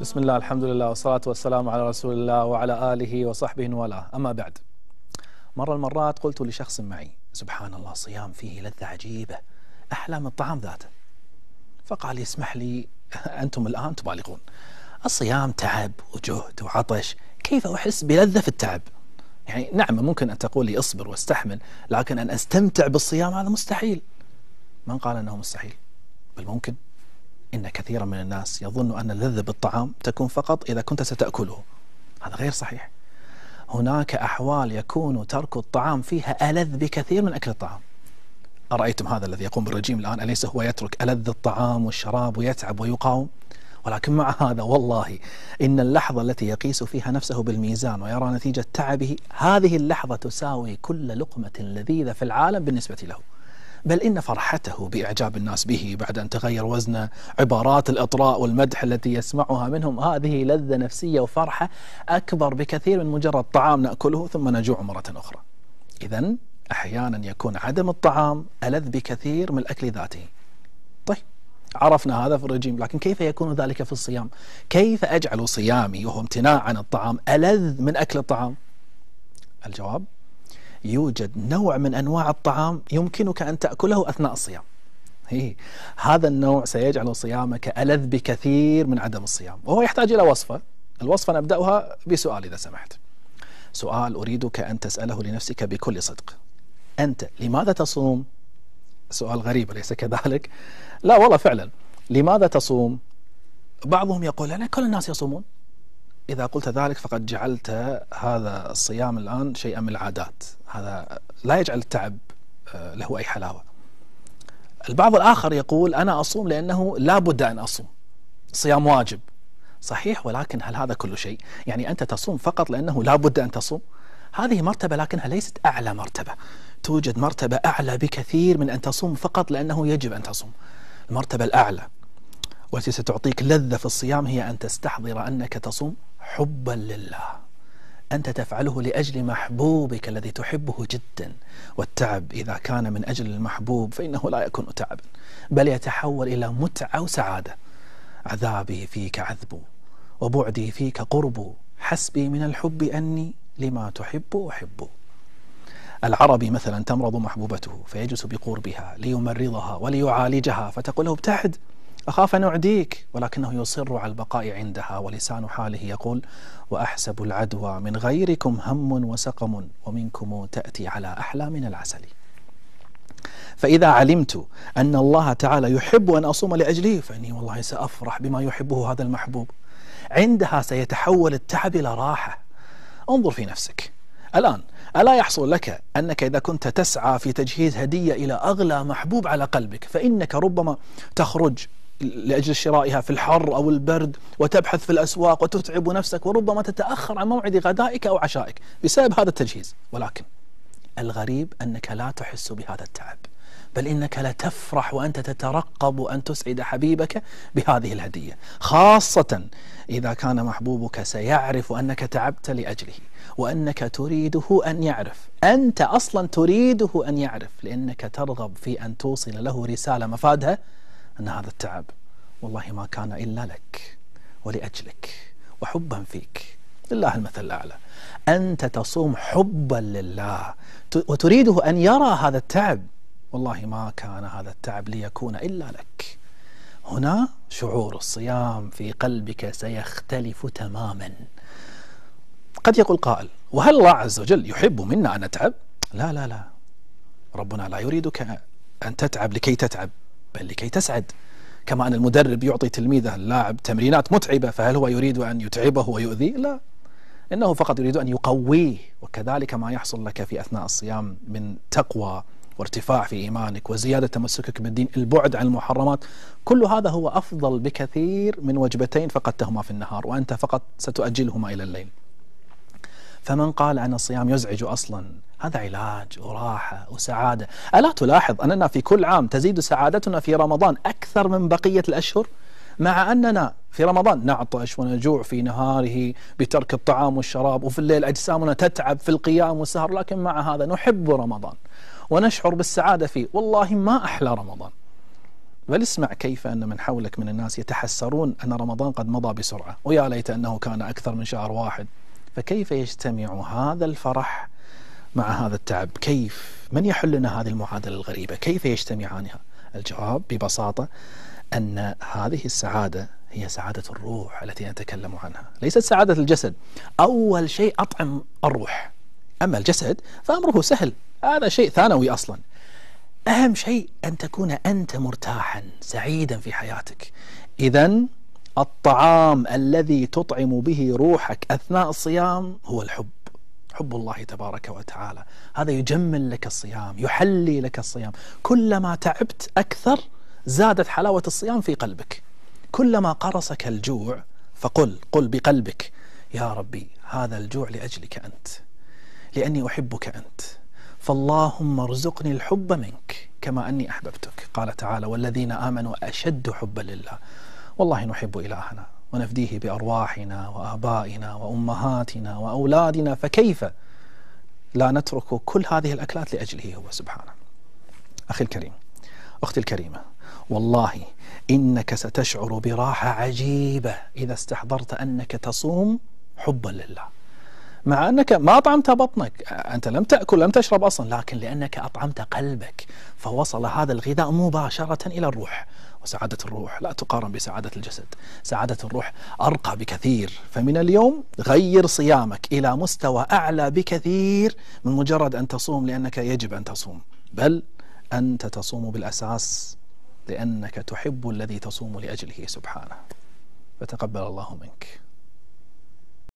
بسم الله الحمد لله والصلاة والسلام على رسول الله وعلى آله وصحبه والاه أما بعد مرة المرات قلت لشخص معي سبحان الله صيام فيه لذة عجيبة أحلى من الطعام ذاته فقال يسمح لي أنتم الآن تبالغون الصيام تعب وجهد وعطش كيف أحس بلذة في التعب يعني نعم ممكن أن تقول لي اصبر واستحمل لكن أن أستمتع بالصيام هذا مستحيل من قال أنه مستحيل بل ممكن إن كثيرا من الناس يظن أن اللذة بالطعام تكون فقط إذا كنت ستأكله هذا غير صحيح هناك أحوال يكون ترك الطعام فيها ألذ بكثير من أكل الطعام أرأيتم هذا الذي يقوم بالرجيم الآن أليس هو يترك ألذ الطعام والشراب ويتعب ويقاوم ولكن مع هذا والله إن اللحظة التي يقيس فيها نفسه بالميزان ويرى نتيجة تعبه هذه اللحظة تساوي كل لقمة لذيذة في العالم بالنسبة له بل إن فرحته بإعجاب الناس به بعد أن تغير وزنه عبارات الإطراء والمدح التي يسمعها منهم هذه لذة نفسية وفرحة أكبر بكثير من مجرد طعام نأكله ثم نجوع مرة أخرى إذا أحيانا يكون عدم الطعام ألذ بكثير من الأكل ذاته طيب عرفنا هذا في الرجيم لكن كيف يكون ذلك في الصيام كيف أجعل صيامي وهو امتناع عن الطعام ألذ من أكل الطعام الجواب يوجد نوع من أنواع الطعام يمكنك أن تأكله أثناء الصيام هي. إيه، هذا النوع سيجعل صيامك ألذ بكثير من عدم الصيام وهو يحتاج إلى وصفة الوصفة نبدأها بسؤال إذا سمحت سؤال أريدك أن تسأله لنفسك بكل صدق أنت لماذا تصوم؟ سؤال غريب أليس كذلك؟ لا والله فعلا لماذا تصوم؟ بعضهم يقول أنا كل الناس يصومون إذا قلت ذلك فقد جعلت هذا الصيام الآن شيئا من العادات هذا لا يجعل التعب آه، له أي حلاوة البعض الآخر يقول أنا أصوم لأنه لا بد أن أصوم صيام واجب صحيح ولكن هل هذا كل شيء يعني أنت تصوم فقط لأنه لا بد أن تصوم هذه مرتبة لكنها ليست أعلى مرتبة توجد مرتبة أعلى بكثير من أن تصوم فقط لأنه يجب أن تصوم المرتبة الأعلى والتي ستعطيك لذة في الصيام هي أن تستحضر أنك تصوم حبا لله أنت تفعله لأجل محبوبك الذي تحبه جدا والتعب إذا كان من أجل المحبوب فإنه لا يكون تعبا بل يتحول إلى متعة وسعادة عذابي فيك عذب وبعدي فيك قرب حسبي من الحب أني لما تحب أحب العربي مثلا تمرض محبوبته فيجلس بقربها ليمرضها وليعالجها فتقول له ابتعد أخاف أن أعديك ولكنه يصر على البقاء عندها ولسان حاله يقول وأحسب العدوى من غيركم هم وسقم ومنكم تأتي على أحلى من العسل فإذا علمت أن الله تعالى يحب أن أصوم لأجله فإني والله سأفرح بما يحبه هذا المحبوب عندها سيتحول التعب إلى راحة انظر في نفسك الآن ألا يحصل لك أنك إذا كنت تسعى في تجهيز هدية إلى أغلى محبوب على قلبك فإنك ربما تخرج لأجل شرائها في الحر أو البرد وتبحث في الأسواق وتتعب نفسك وربما تتأخر عن موعد غدائك أو عشائك بسبب هذا التجهيز ولكن الغريب أنك لا تحس بهذا التعب بل إنك لتفرح وأنت تترقب أن تسعد حبيبك بهذه الهدية خاصة إذا كان محبوبك سيعرف أنك تعبت لأجله وأنك تريده أن يعرف أنت أصلا تريده أن يعرف لأنك ترغب في أن توصل له رسالة مفادها أن هذا التعب والله ما كان إلا لك ولأجلك وحبا فيك لله المثل الأعلى أنت تصوم حبا لله وتريده أن يرى هذا التعب والله ما كان هذا التعب ليكون إلا لك هنا شعور الصيام في قلبك سيختلف تماما قد يقول قائل وهل الله عز وجل يحب منا أن نتعب؟ لا لا لا ربنا لا يريدك أن تتعب لكي تتعب بل لكي تسعد كما أن المدرب يعطي تلميذه اللاعب تمرينات متعبة فهل هو يريد أن يتعبه ويؤذيه؟ لا إنه فقط يريد أن يقويه وكذلك ما يحصل لك في أثناء الصيام من تقوى وارتفاع في إيمانك وزيادة تمسكك بالدين البعد عن المحرمات كل هذا هو أفضل بكثير من وجبتين فقدتهما في النهار وأنت فقط ستؤجلهما إلى الليل فمن قال أن الصيام يزعج أصلا هذا علاج وراحة وسعادة ألا تلاحظ أننا في كل عام تزيد سعادتنا في رمضان أكثر من بقية الأشهر مع أننا في رمضان نعطش ونجوع في نهاره بترك الطعام والشراب وفي الليل أجسامنا تتعب في القيام والسهر لكن مع هذا نحب رمضان ونشعر بالسعادة فيه والله ما أحلى رمضان بل اسمع كيف أن من حولك من الناس يتحسرون أن رمضان قد مضى بسرعة ويا ليت أنه كان أكثر من شهر واحد فكيف يجتمع هذا الفرح مع هذا التعب كيف من يحل لنا هذه المعادلة الغريبة كيف يجتمعانها الجواب ببساطة أن هذه السعادة هي سعادة الروح التي نتكلم عنها ليست سعادة الجسد أول شيء أطعم الروح أما الجسد فأمره سهل هذا شيء ثانوي أصلا أهم شيء أن تكون أنت مرتاحا سعيدا في حياتك إذا الطعام الذي تطعم به روحك أثناء الصيام هو الحب حب الله تبارك وتعالى هذا يجمل لك الصيام يحلي لك الصيام كلما تعبت أكثر زادت حلاوة الصيام في قلبك كلما قرصك الجوع فقل قل بقلبك يا ربي هذا الجوع لأجلك أنت لأني أحبك أنت فاللهم ارزقني الحب منك كما أني أحببتك قال تعالى والذين آمنوا أشد حبا لله والله نحب إلهنا ونفديه بأرواحنا وآبائنا وأمهاتنا وأولادنا فكيف لا نترك كل هذه الأكلات لأجله هو سبحانه أخي الكريم أختي الكريمة والله إنك ستشعر براحة عجيبة إذا استحضرت أنك تصوم حبا لله مع أنك ما أطعمت بطنك أنت لم تأكل لم تشرب أصلا لكن لأنك أطعمت قلبك فوصل هذا الغذاء مباشرة إلى الروح وسعادة الروح لا تقارن بسعادة الجسد سعادة الروح أرقى بكثير فمن اليوم غير صيامك إلى مستوى أعلى بكثير من مجرد أن تصوم لأنك يجب أن تصوم بل أنت تصوم بالأساس لأنك تحب الذي تصوم لأجله سبحانه فتقبل الله منك